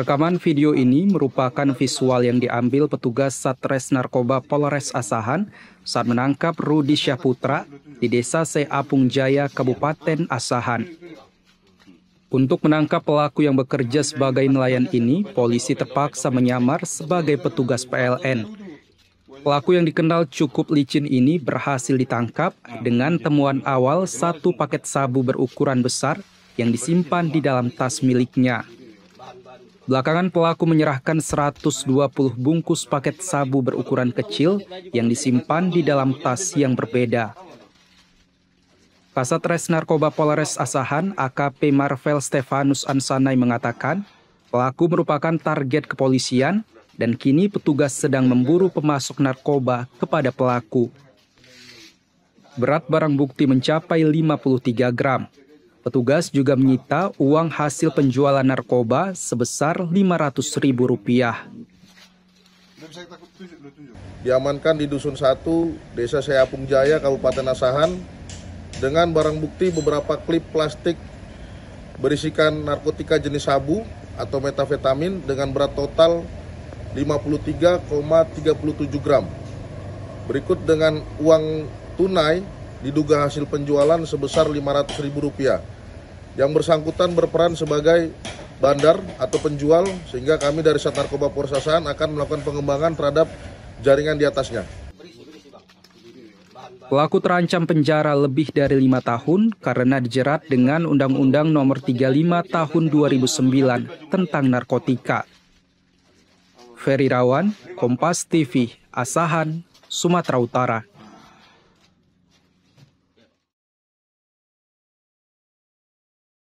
Rekaman video ini merupakan visual yang diambil petugas Satres Narkoba Polres Asahan saat menangkap Rudi Syahputra di desa Seapung Jaya, Kabupaten Asahan. Untuk menangkap pelaku yang bekerja sebagai nelayan ini, polisi terpaksa menyamar sebagai petugas PLN. Pelaku yang dikenal cukup licin ini berhasil ditangkap dengan temuan awal satu paket sabu berukuran besar yang disimpan di dalam tas miliknya. Belakangan pelaku menyerahkan 120 bungkus paket sabu berukuran kecil yang disimpan di dalam tas yang berbeda. Kasat Res Narkoba Polres Asahan AKP Marvel Stefanus Ansanai mengatakan, pelaku merupakan target kepolisian dan kini petugas sedang memburu pemasok narkoba kepada pelaku. Berat barang bukti mencapai 53 gram. Petugas juga menyita uang hasil penjualan narkoba sebesar Rp500.000. Diamankan di Dusun 1, Desa Seapung Jaya, Kabupaten Asahan, dengan barang bukti beberapa klip plastik berisikan narkotika jenis sabu atau metafetamin dengan berat total 53,37 gram. Berikut dengan uang tunai diduga hasil penjualan sebesar Rp500.000. Yang bersangkutan berperan sebagai bandar atau penjual sehingga kami dari Satar Narkoba Polres akan melakukan pengembangan terhadap jaringan di atasnya. Pelaku terancam penjara lebih dari lima tahun karena dijerat dengan Undang-Undang Nomor 35 Tahun 2009 tentang narkotika. Ferry Rawan, Kompas TV, Asahan, Sumatera Utara.